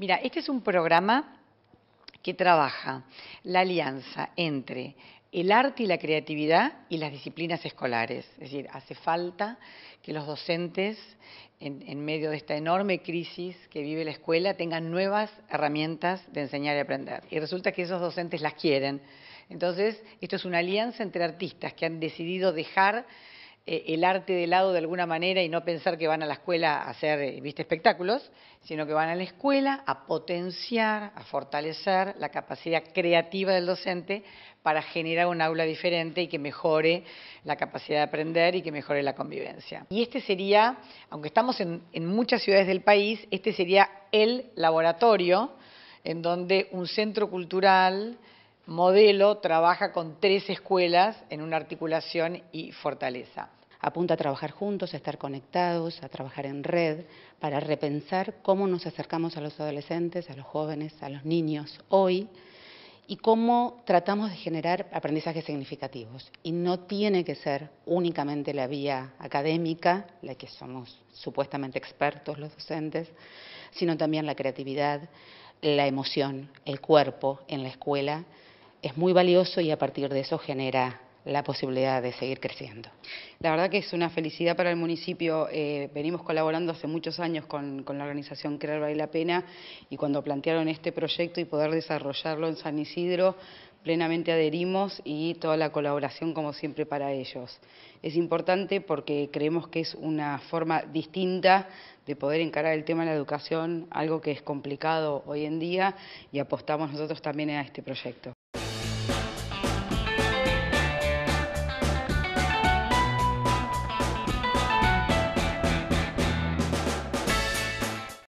Mira, este es un programa que trabaja la alianza entre el arte y la creatividad y las disciplinas escolares. Es decir, hace falta que los docentes, en, medio de esta enorme crisis que vive la escuela, tengan nuevas herramientas de enseñar y aprender. Y resulta que esos docentes las quieren. Entonces, esto es una alianza entre artistas que han decidido dejar eh, el arte de lado de alguna manera y no pensar que van a la escuela a hacer eh, viste espectáculos, sino que van a la escuela a potenciar, a fortalecer la capacidad creativa del docente para generar un aula diferente y que mejore la capacidad de aprender y que mejore la convivencia. Y este sería, aunque estamos en, en muchas ciudades del país, este sería el laboratorio en donde un centro cultural modelo trabaja con tres escuelas en una articulación y fortaleza. Apunta a trabajar juntos, a estar conectados, a trabajar en red, para repensar cómo nos acercamos a los adolescentes, a los jóvenes, a los niños hoy y cómo tratamos de generar aprendizajes significativos. Y no tiene que ser únicamente la vía académica, la que somos supuestamente expertos los docentes, sino también la creatividad, la emoción, el cuerpo en la escuela es muy valioso y a partir de eso genera la posibilidad de seguir creciendo. La verdad que es una felicidad para el municipio. Eh, venimos colaborando hace muchos años con, con la organización Crear Vale la Pena y cuando plantearon este proyecto y poder desarrollarlo en San Isidro, plenamente adherimos y toda la colaboración como siempre para ellos. Es importante porque creemos que es una forma distinta de poder encarar el tema de la educación, algo que es complicado hoy en día y apostamos nosotros también a este proyecto.